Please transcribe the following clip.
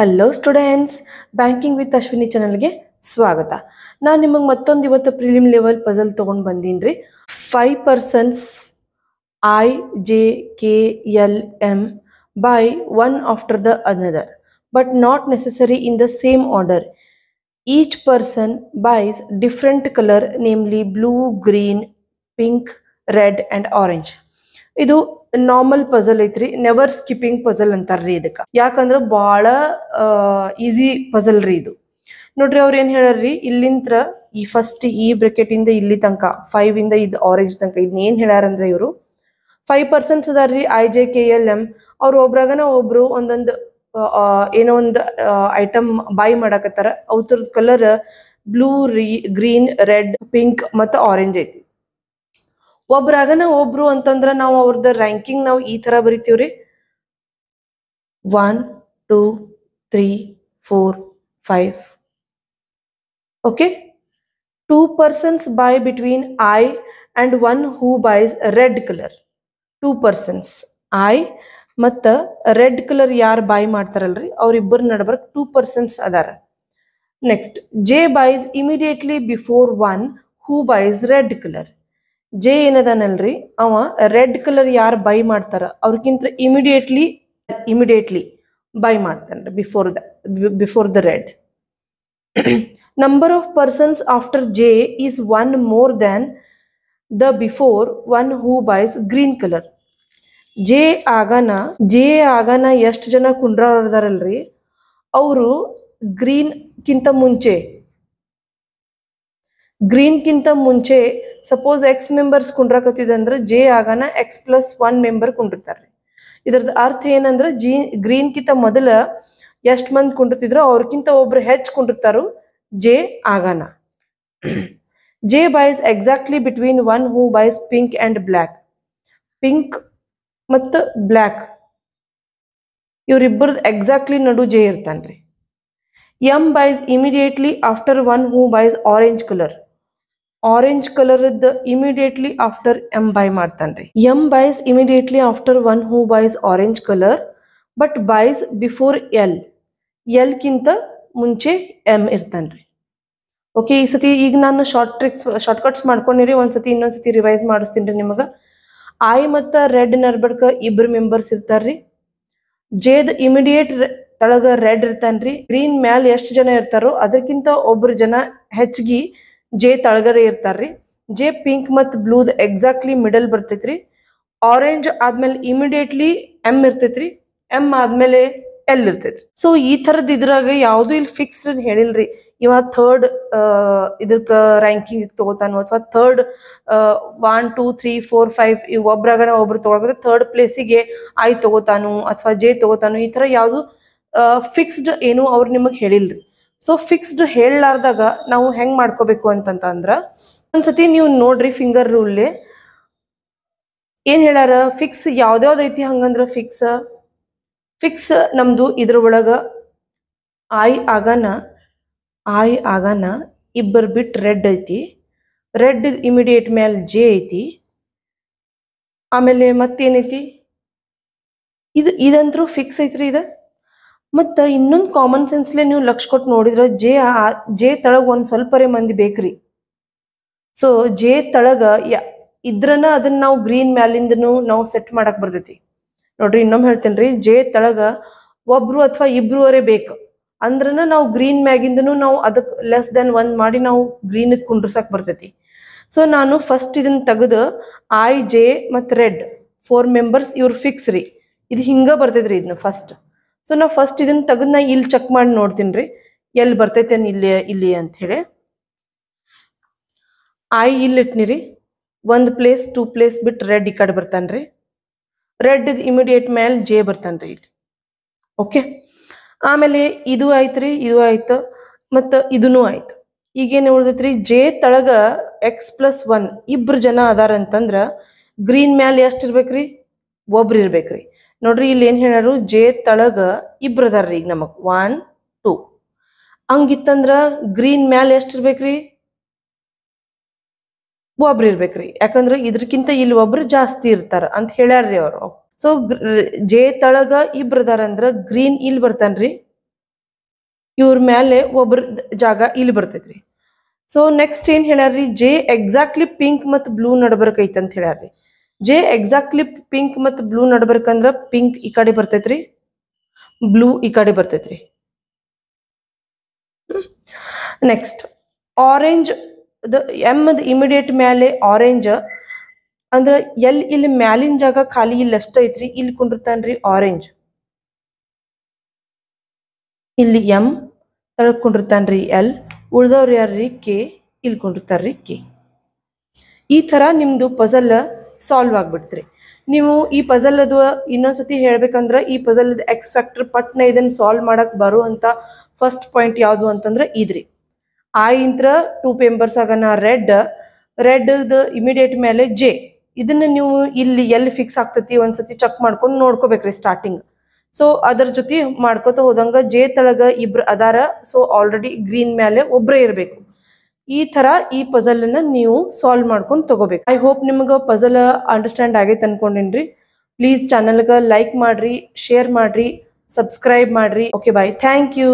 hello students banking with Ashwini ಚಾನಲ್ಗೆ ಸ್ವಾಗತ ನಾನು ನಿಮಗೆ ಮತ್ತೊಂದು ಇವತ್ತು ಪ್ರಿಲಿಮ್ ಲೆವೆಲ್ ಪಜಲ್ ತೊಗೊಂಡು ಬಂದೀನಿ ರೀ five persons I J K L M buy one after the another but not necessary in the same order each person buys different colour namely blue green pink red and orange ಇದು normal puzzle ಐತ್ರಿ never skipping puzzle ಅಂತಾರ್ರಿ ಇದಕ್ಕ ಯಾಕಂದ್ರ ಬಹಳ easy puzzle ರೀ ಇದು ನೋಡ್ರಿ ಅವ್ರ ಏನ್ ಹೇಳಿ ಇಲ್ಲಿಂತ್ರ ಈ ಫಸ್ಟ್ ಈ ಬ್ರೆಕೆಟ್ ಇಂದ ಇಲ್ಲಿ ತನಕ ಫೈವ್ ಇಂದ ಇದು ಆರೆಂಜ್ ತನಕ ಇದನ್ನ ಏನ್ ಹೇಳ್ಯಾರಂದ್ರೆ ಇವರು ಫೈವ್ ಪರ್ಸನ್ಸ್ ಅದಾರ್ರಿ I J K L M ಅವ್ರು ಒಬ್ರಾಗನ ಒಬ್ರು ಒಂದೊಂದು ಏನೋ ಒಂದು ಐಟಮ್ ಬೈ ಮಾಡಾಕತ್ತಾರ ಅವ್ರದ ಕಲರ್ ಬ್ಲೂ ರೀ ಗ್ರೀನ್ ರೆಡ್ ಪಿಂಕ್ ಮತ್ತು ಆರೆಂಜ್ ಐತಿ ಒಬ್ರಾಗನ ಒಬ್ರು ಅಂತಂದ್ರ ನಾವು ಅವ್ರದ ರ್ಯಾಂಕಿಂಗ್ ನಾವು ಈ ತರ ಬರಿತೀವ್ರಿ one two three four five okay two persons buy between I and one who buys red colour two persons I ಮತ್ತ ರೆಡ್ ಕಲರ್ ಯಾರು ಬಾಯ್ ಮಾಡ್ತಾರಲ್ರಿ ಅವ್ರಿಬ್ಬರ ನಡ್ಬರ್ಕ್ ಟೂ ಪರ್ಸನ್ಸ್ ಅದಾರ next J buys immediately before one who buys red colour J ಏನದನಲ್ರಿ ಅವ red colour ಯಾರು buy ಮಾಡ್ತಾರ ಅವ್ರಕ್ಕಿಂತ ಇಮಿಡಿಯೇಟ್ಲಿ ಇಮಿಡಿಯೇಟ್ಲಿ ಬೈ ಮಾಡ್ತಾನೆ before the before the red number of persons after J is one more than the before one who buys green colour J ಆಗನ J ಆಗನ ಎಷ್ಟು ಜನ ಕುಂಡ್ರದಾರಲ್ರಿ ಅವರು ಗ್ರೀನ್ಕ್ಕಿಂತ ಮುಂಚೆ ಕಿಂತ ಮುಂಚೆ ಸಪೋಸ್ ಎಕ್ಸ್ ಮೆಂಬರ್ಸ್ ಅಂದ್ರೆ ಜೆ ಆಗನ ಎಕ್ಸ್ ಪ್ಲಸ್ ಒನ್ ಮೆಂಬರ್ ಕುಂಡಿರ್ತಾರೆ ಇದ್ರದ ಅರ್ಥ ಏನಂದ್ರೆ ಜೀ ಕಿಂತ ಮೊದಲ ಎಷ್ಟು ಮಂದಿ ಕುಂಡಿರ್ತಿದ್ರು ಅವ್ರಕ್ಕಿಂತ ಒಬ್ರು ಹೆಚ್ಚು ಕುಂಡಿರ್ತಾರು ಜೆ ಆಗನ J buys exactly between one who buys pink and black pink ಮತ್ತು ಬ್ಲ್ಯಾಕ್ ಇವ್ರಿಬ್ಬರದ್ದು ಎಕ್ಸಾಕ್ಟ್ಲಿ ನಡು ಜೆ ಇರ್ತಾನ್ರಿ M buys immediately after one who buys orange colour orange colour immediately after M buy ಮಾಡ್ತಾನ್ರಿ M buys immediately after one who buys orange colour but buys before L ಕಿಂತ ಮುಂಚೆ M ಇರ್ತಾನ್ರಿ okay ಈ ಸತಿ ಈಗ ನಾನು short tricks short cuts ಮಾಡ್ಕೊಂಡಿರಿ ಒಂದ್ಸತಿ ಇನ್ನೊಂದ್ಸತಿ ರಿವೈಸ್ ಮಾಡಿಸ್ತೀನಿ ರೀ ನಿಮಗೆ ಐ ಮತ್ತು ರೆಡ್ ನರ್ಬಡ್ಕ ಇಬ್ಬರು ಮೆಂಬರ್ಸ್ ಇರ್ತಾರ್ರಿ ಜೇದ್ ಇಮಿಡಿಯೇಟ್ ತಳಗ ರೆಡ್ ಇರ್ತಾನ್ರಿ ಗ್ರೀನ್ ಮ್ಯಾಲ ಎಷ್ಟು ಜನ ಇರ್ತಾರೋ ಅದಕ್ಕಿಂತ ಒಬ್ಬರು ಜನ ಹೆಚ್ಚಿಗೆ ಜೆ ತಳಗರೆ ಇರ್ತಾರ್ರಿ ಜೆ ಪಿಂಕ್ ಮತ್ತು ಬ್ಲೂ ಎಕ್ಸಾಕ್ಟ್ಲಿ ಮಿಡಲ್ ಬರ್ತೈತ್ರಿ ಆರೆಂಜ್ ಆದ್ಮೇಲೆ ಇಮಿಡಿಯೇಟ್ಲಿ ಎಮ್ ಇರ್ತೈತ್ರಿ ಎಮ್ ಆದ್ಮೇಲೆ ಎಲ್ ಇರ್ತೈತ್ರಿ ಸೊ ಈ ತರದ್ ಇದ್ರಾಗ ಯಾವುದು ಇಲ್ಲಿ ಫಿಕ್ಸ್ಡ್ ಹೇಳಿಲ್ರಿ ಇವ ಥರ್ಡ್ ಇದಕ್ಕ ರ್ಯಾಂಕಿಂಗ್ ತಗೋತಾನೋ ಅಥವಾ third one two three four five ಇವ್ ಒಬ್ರಾಗ ಒಬ್ರು ತಗೊಳಕ ಥರ್ಡ್ ಪ್ಲೇಸಿಗೆ ಐ ತಗೋತಾನು ಅಥವಾ ಜೆ ತಗೋತಾನು ಈ ತರ ಯಾವುದು ಫಿಕ್ಸ್ಡ್ ಏನು ಅವ್ರು ನಿಮಗೆ ಹೇಳಿಲ್ರಿ ಸೊ ಫಿಕ್ಸ್ಡ್ ಹೇಳಲಾರ್ದಾಗ ನಾವು ಹೆಂಗ್ ಮಾಡ್ಕೋಬೇಕು ಅಂತಂತಂದ್ರ ಒಂದ್ಸತಿ ನೀವು ನೋಡ್ರಿ ಫಿಂಗರ್ ರೂಲ್ ಏನು ಹೇಳಾರ ಫಿಕ್ಸ್ ಯಾವ್ದ್ಯಾವ್ದು ಐತಿ ಹಂಗಂದ್ರ ಫಿಕ್ಸ್ ಫಿಕ್ಸ್ ನಮ್ದು ಇದ್ರ ಒಳಗ ಆಯ್ ಆಗನ ಆಯ್ ಆಗನ ಇಬ್ಬರು ಬಿಟ್ ರೆಡ್ ಐತಿ ರೆಡ್ ಇಮಿಡಿಯೇಟ್ ಮೇಲೆ ಜೆ ಐತಿ ಆಮೇಲೆ ಮತ್ತೇನೈತಿ ಇದು ಇದಂತರೂ ಫಿಕ್ಸ್ ಐತ್ರಿ ಇದು ಮತ್ತ ಇನ್ನೊಂದು ಕಾಮನ್ ಸೆನ್ಸ್ಲೆ ನೀವು ಲಕ್ಷ ಕೊಟ್ಟು ನೋಡಿದ್ರೆ ಜೆ ಜೆ ತಳಗ ಒಂದ್ ಸ್ವಲ್ಪರೇ ಮಂದಿ ಬೇಕ್ರಿ ಸೊ ಜೆ ತಳಗ ಯ ಇದ್ರನ ಅದನ್ನ ನಾವು ಗ್ರೀನ್ ಮ್ಯಾಲಿಂದನು ನಾವು ಸೆಟ್ ಮಾಡಕ್ ಬರ್ತೈತಿ ನೋಡ್ರಿ ಇನ್ನೊಮ್ಮೆ ಹೇಳ್ತೇನ್ರಿ ರೀ ಜೆ ತಳಗ ಒಬ್ರು ಅಥವಾ ಅವರೇ ಬೇಕು ಅಂದ್ರನ ನಾವು ಗ್ರೀನ್ ಮ್ಯಾಗಿಂದನು ನಾವು ಅದಕ್ಕೆ ಲೆಸ್ ದೆನ್ ಒಂದ್ ಮಾಡಿ ನಾವು ಗ್ರೀನಿಗೆ ಕುಂಡ್ರಸಕ್ ಬರ್ತೈತಿ ಸೊ ನಾನು ಫಸ್ಟ್ ಇದನ್ನ ತೆಗೆದು ಐ ಜೆ ಮತ್ತು ರೆಡ್ ಫೋರ್ ಮೆಂಬರ್ಸ್ ಇವ್ರು ಫಿಕ್ಸ್ ರೀ ಇದು ಹಿಂಗ ಬರ್ತೈತ್ರಿ ಇದನ್ನ ಫಸ್ಟ್ ಸೊ ನಾವು ಫಸ್ಟ್ ಇದನ್ನ ತೆಗೆದ್ ನಾ ಇಲ್ಲಿ ಚೆಕ್ ಮಾಡಿ ನೋಡ್ತೀನಿ ರೀ ಎಲ್ಲಿ ಬರ್ತೈತೆ ಇಲ್ಲಿ ಇಲ್ಲಿ ಅಂತ ಹೇಳಿ ಆಯ್ ಇಲ್ಲಿ ಇಟ್ನಿರಿ ಒಂದು ಪ್ಲೇಸ್ ಟೂ ಪ್ಲೇಸ್ ಬಿಟ್ಟು ರೆಡ್ ಈ ಕಡೆ ರೀ ರೆಡ್ ಇಮಿಡಿಯೇಟ್ ಮೇಲೆ ಜೆ ರೀ ಇಲ್ಲಿ ಓಕೆ ಆಮೇಲೆ ಇದು ಆಯ್ತು ರೀ ಇದು ಆಯ್ತು ಮತ್ತು ಇದೂ ಆಯ್ತು ಈಗೇನು ರೀ ಜೆ ತಳಗ ಎಕ್ಸ್ ಪ್ಲಸ್ ಒನ್ ಇಬ್ರು ಜನ ಅದಾರಂತಂದ್ರೆ ಗ್ರೀನ್ ಮ್ಯಾಲೆ ಎಷ್ಟು ರೀ ಒಬ್ರು ಇರ್ಬೇಕ್ರಿ ನೋಡ್ರಿ ಇಲ್ಲಿ ಏನ್ ಹೇಳಾರು ಜೆ ತಳಗ ಇಬ್ರು ರೀ ಈಗ ನಮಗ್ ಒನ್ ಟೂ ಹಂಗಿತ್ತಂದ್ರ ಗ್ರೀನ್ ಮ್ಯಾಲ ಎಷ್ಟ್ ಇರ್ಬೇಕ್ರಿ ಒಬ್ರು ಇರ್ಬೇಕ್ರಿ ಯಾಕಂದ್ರೆ ಇದ್ರಕ್ಕಿಂತ ಇಲ್ಲಿ ಒಬ್ರು ಜಾಸ್ತಿ ಇರ್ತಾರ ಅಂತ ಹೇಳ್ಯಾರ್ರಿ ಅವರು ಸೊ ಜೆ ತಳಗ ಇಬ್ರು ಅದಾರಂದ್ರ ಗ್ರೀನ್ ಇಲ್ಲಿ ಬರ್ತಾನ್ರಿ ಇವ್ರ ಮ್ಯಾಲೆ ಒಬ್ರ ಜಾಗ ಇಲ್ಲಿ ಬರ್ತೈತ್ರಿ ಸೊ ನೆಕ್ಸ್ಟ್ ಏನ್ ಹೇಳ್ಯಾರ್ರಿ ಜೆ ಎಕ್ಸಾಕ್ಟ್ಲಿ ಪಿಂಕ್ ಮತ್ತು ಬ್ಲೂ ನಡ್ಬರ್ಕೈತಿ ಅಂತ ಹೇಳ್ಯಾರ್ರಿ ಜೆ ಎಕ್ಸಾಕ್ಟ್ಲಿ ಪಿಂಕ್ ಮತ್ತು ಬ್ಲೂ ನಡ್ಬೇಕಂದ್ರ ಪಿಂಕ್ ಈ ಕಡೆ ಬರ್ತೈತ್ರಿ ಬ್ಲೂ ಈ ಕಡೆ ಬರ್ತೈತ್ರಿ ನೆಕ್ಸ್ಟ್ ಆರೆಂಜ್ ದ ಎಮ್ದ ಇಮಿಡಿಯೇಟ್ ಮ್ಯಾಲೆ ಆರೆಂಜ್ ಅಂದ್ರ ಎಲ್ ಇಲ್ಲಿ ಮ್ಯಾಲಿನ ಜಾಗ ಖಾಲಿ ಇಲ್ಲಿ ಅಷ್ಟ ಐತ್ರಿ ಇಲ್ಲಿ ಕುಂಡಿರ್ತಾನ್ರಿ ಆರೆಂಜ್ ಇಲ್ಲಿ ಎಂ ತಳ್ಕೊಂಡಿರ್ತಾನ್ರಿ ಎಲ್ ಉಳ್ದವ್ರು ಯಾರ್ರಿ ಕೆ ಇಲ್ಕೊಂಡಿರ್ತಾರ್ರಿ ಕೆ ಈ ತರ ನಿಮ್ಮದು ಪಜಲ್ ಸಾಲ್ವ್ ಆಗಿಬಿಡ್ತೀರಿ ನೀವು ಈ ಪಜಲ್ ಅದು ಇನ್ನೊಂದು ಸತಿ ಹೇಳ್ಬೇಕಂದ್ರೆ ಈ ಪಜಲ್ ಎಕ್ಸ್ ಫ್ಯಾಕ್ಟರ್ ಪಟ್ನ ಇದನ್ನು ಸಾಲ್ವ್ ಬರೋ ಅಂತ ಫಸ್ಟ್ ಪಾಯಿಂಟ್ ಯಾವುದು ಅಂತಂದ್ರೆ ಇದ್ರಿ ಆ ಇಂತ್ರ ಟೂ ಪೇಂಬರ್ಸ್ ಆಗನ ರೆಡ್ ರೆಡ್ದು ಇಮಿಡಿಯೇಟ್ ಮೇಲೆ ಜೆ ಇದನ್ನ ನೀವು ಇಲ್ಲಿ ಎಲ್ಲಿ ಫಿಕ್ಸ್ ಆಗ್ತತಿ ಒಂದ್ಸತಿ ಚೆಕ್ ಮಾಡ್ಕೊಂಡು ನೋಡ್ಕೋಬೇಕ್ರಿ ಸ್ಟಾರ್ಟಿಂಗ್ ಸೊ ಅದ್ರ ಜೊತೆ ಮಾಡ್ಕೋತ ಹೋದಂಗ ಜೆ ತಳಗ ಇಬ್ರು ಅದಾರ ಸೊ ಆಲ್ರೆಡಿ ಗ್ರೀನ್ ಮೇಲೆ ಒಬ್ಬರೇ ಇರಬೇಕು ಈ ತರ ಈ ಪಜಲ್ ಅನ್ನ ನೀವು ಸಾಲ್ವ್ ಮಾಡ್ಕೊಂಡು ತಗೋಬೇಕು ಐ ಹೋಪ್ ನಿಮ್ಗೆ ಪಜಲ್ ಅಂಡರ್ಸ್ಟ್ಯಾಂಡ್ ಆಗೈತೆ ಅನ್ಕೊಂಡಿನ್ರಿ ಪ್ಲೀಸ್ ಚಾನಲ್ಗೆ ಲೈಕ್ ಮಾಡ್ರಿ ಶೇರ್ ಮಾಡ್ರಿ ಸಬ್ಸ್ಕ್ರೈಬ್ ಮಾಡ್ರಿ ಓಕೆ ಬಾಯ್ ಥ್ಯಾಂಕ್ ಯು